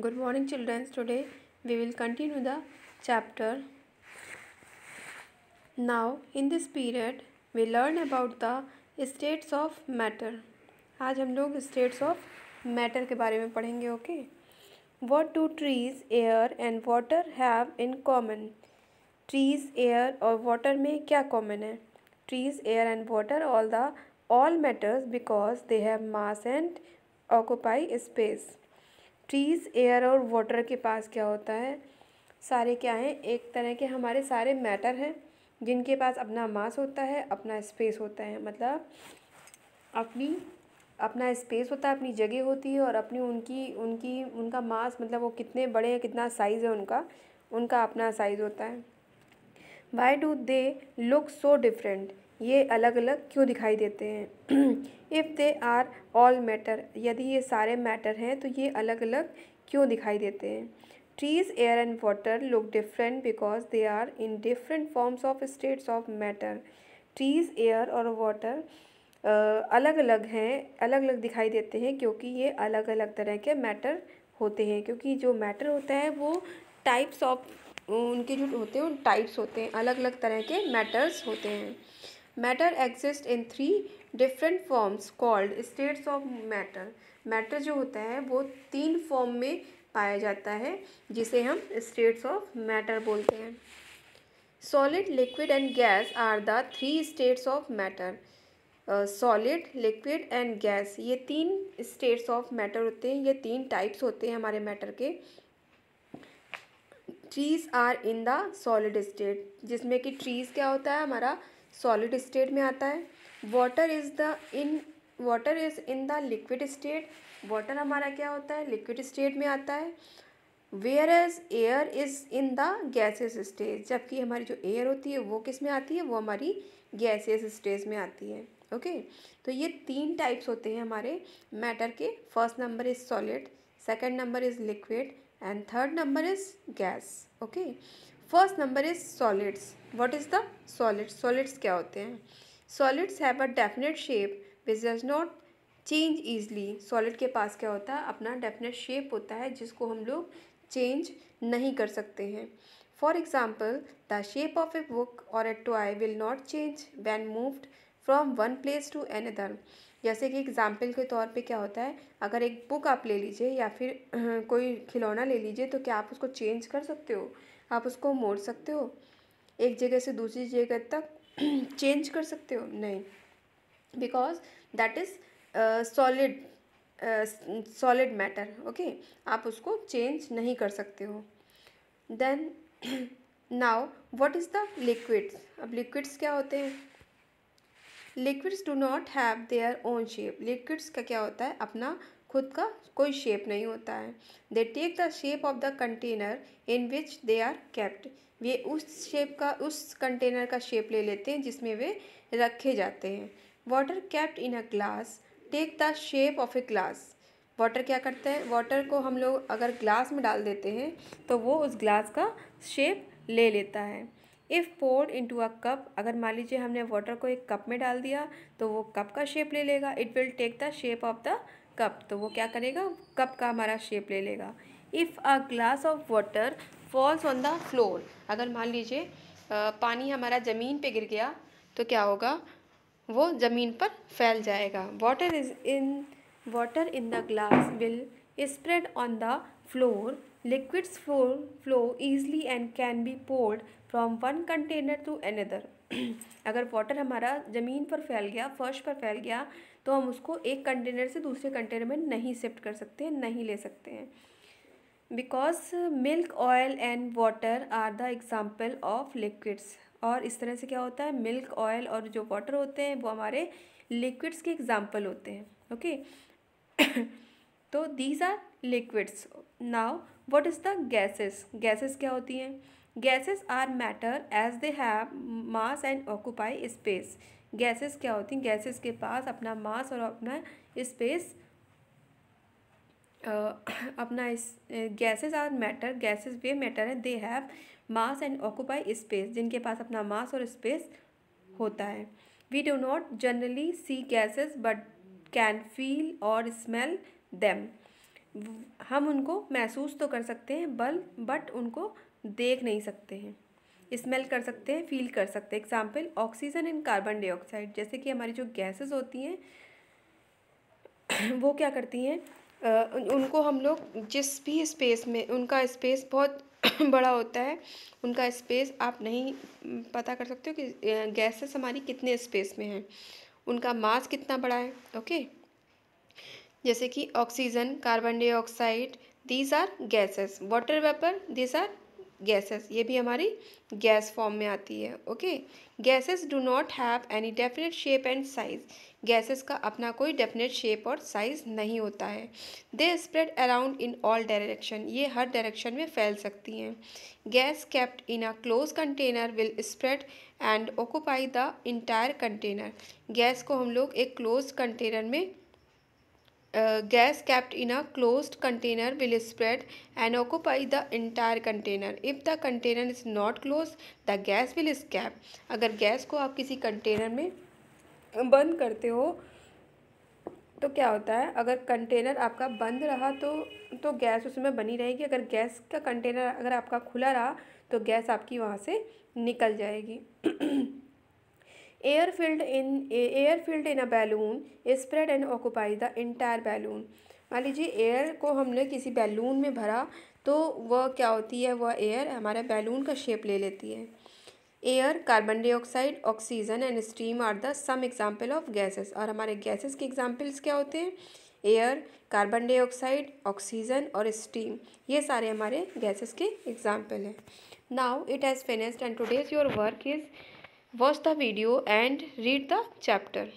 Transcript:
good morning children today we will continue the chapter now in this period we learn about the states of matter आज हम लोग states of matter के बारे में पढ़ेंगे okay What do trees, air and water have in common? Trees, air और water में क्या common है Trees, air and water all the all matters because they have mass and occupy space. Trees air और water के पास क्या होता है सारे क्या हैं एक तरह के हमारे सारे मैटर हैं जिनके पास अपना मास होता है अपना स्पेस होता है मतलब अपनी अपना स्पेस होता है अपनी जगह होती है और अपनी उनकी उनकी उनका मास मतलब वो कितने बड़े हैं कितना साइज़ है उनका उनका अपना साइज़ होता है why do they look so different ये अलग अलग क्यों दिखाई देते हैं if they are all matter यदि ये सारे मैटर हैं तो ये अलग अलग क्यों दिखाई देते हैं trees air and water look different because they are in different forms of states of matter trees air और वाटर अलग अलग हैं अलग अलग दिखाई देते हैं क्योंकि ये अलग अलग तरह के मैटर होते हैं क्योंकि जो मैटर होता है वो टाइप्स ऑफ उनके जो होते हैं उन टाइप्स होते हैं अलग अलग तरह के मैटर्स होते हैं matter exist in three different forms called states of matter matter जो होता है वो तीन फॉर्म में पाया जाता है जिसे हम स्टेट्स ऑफ मैटर बोलते हैं solid liquid and gas are the three states of matter solid liquid and gas ये तीन स्टेट्स ऑफ मैटर होते हैं ये तीन टाइप्स होते हैं हमारे मैटर के trees are in the solid state जिसमें कि ट्रीज क्या होता है हमारा सॉलिड स्टेट में आता है water is the in water is in the liquid state water हमारा क्या होता है लिक्विड स्टेट में आता है whereas air is in the gases stage जबकि हमारी जो एयर होती है वो किस में आती है वो हमारी गैसेस स्टेज में आती है ओके okay? तो ये तीन टाइप्स होते हैं हमारे मैटर के first number is solid second number is liquid and third number is gas okay first number is solids what is the solids solids क्या होते हैं solids have a definite shape which does not change easily solid के पास क्या होता है अपना definite shape होता है जिसको हम लोग चेंज नहीं कर सकते हैं for example the shape of a book और a toy will not change when moved from one place to another जैसे कि एग्ज़ाम्पल के तौर पे क्या होता है अगर एक बुक आप ले लीजिए या फिर कोई खिलौना ले लीजिए तो क्या आप उसको चेंज कर सकते हो आप उसको मोड़ सकते हो एक जगह से दूसरी जगह तक चेंज कर सकते हो नहीं because that is solid solid matter okay आप उसको चेंज नहीं कर सकते हो then now what is the liquids अब लिक्विड्स क्या होते हैं liquids do not have their own shape liquids का क्या होता है अपना खुद का कोई शेप नहीं होता है they take the shape of the container in which they are kept वे उस शेप का उस कंटेनर का शेप ले लेते हैं जिसमें वे रखे जाते हैं water kept in a glass take the shape of a glass water क्या करते हैं वाटर को हम लोग अगर ग्लास में डाल देते हैं तो वो उस ग्लास का शेप ले लेता है if poured to a cup अगर मान लीजिए हमने वाटर को एक कप में डाल दिया तो वो कप का शेप ले लेगा it will take the shape of the cup तो वो क्या करेगा कप का हमारा शेप ले लेगा if a glass of water falls on the floor अगर मान लीजिए पानी हमारा ज़मीन पे गिर गया तो क्या होगा वो ज़मीन पर फैल जाएगा water is in water in the glass will spread on the floor liquids flow flow easily and can be poured from one container to another अगर वाटर हमारा ज़मीन पर फैल गया फर्श पर फैल गया तो हम उसको एक कंटेनर से दूसरे कंटेनर में नहीं शिफ्ट कर सकते हैं नहीं ले सकते हैं because milk oil and water are the example of liquids और इस तरह से क्या होता है मिल्क ऑयल और जो वाटर होते हैं वो हमारे लिक्विड्स के एग्ज़ाम्पल होते हैं ओके okay? तो these are liquids now what is the gases gases क्या होती हैं gases are matter as they have mass and occupy space gases क्या होती हैं गैसेस के पास अपना मास और अपना स्पेस अपना गैसेस आर मैटर गैसेस वे मैटर है they have mass and occupy space जिनके पास अपना मास और स्पेस होता है we do not generally see gases but can feel और स्मेल दैम हम उनको महसूस तो कर सकते हैं बल बट उनको देख नहीं सकते हैं स्मेल कर सकते हैं फील कर सकते हैं example oxygen and carbon dioxide जैसे कि हमारी जो गैसेस होती हैं वो क्या करती हैं उनको हम लोग जिस भी स्पेस में उनका स्पेस बहुत बड़ा होता है उनका स्पेस आप नहीं पता कर सकते हो कि गैसेस हमारी कितने स्पेस में हैं उनका मास कितना बड़ा है ओके okay? जैसे कि oxygen carbon dioxide these are gases water vapour these are gases ये भी हमारी गैस फॉर्म में आती है okay gases do not have any definite shape and size gases का अपना कोई डेफिनेट शेप और साइज नहीं होता है they spread around in all direction ये हर डायरेक्शन में फैल सकती हैं gas kept in a close container will spread and occupy the entire container gas को हम लोग एक क्लोज कंटेनर में Uh, gas kept in a closed container will spread and occupy the entire container if the container is not closed the gas will escape अगर gas को आप किसी container में बंद करते हो तो क्या होता है अगर कंटेनर आपका बंद रहा तो तो गैस उसमें बनी रहेगी अगर गैस का कंटेनर अगर आपका खुला रहा तो गैस आपकी वहाँ से निकल जाएगी air filled in air filled in a balloon spread and occupy the entire balloon मान लीजिए एयर को हमने किसी बैलून में भरा तो वह क्या होती है वह एयर हमारे बैलून का शेप ले लेती है air carbon dioxide oxygen and steam are the some example of gases और हमारे गैसेस के एग्जाम्पल्स क्या होते हैं एयर कार्बन डाइऑक्साइड ऑक्सीजन और स्टीम ये सारे हमारे गैसेस के एग्जाम्पल हैं now it has finished and today's your work is watch the video and read the chapter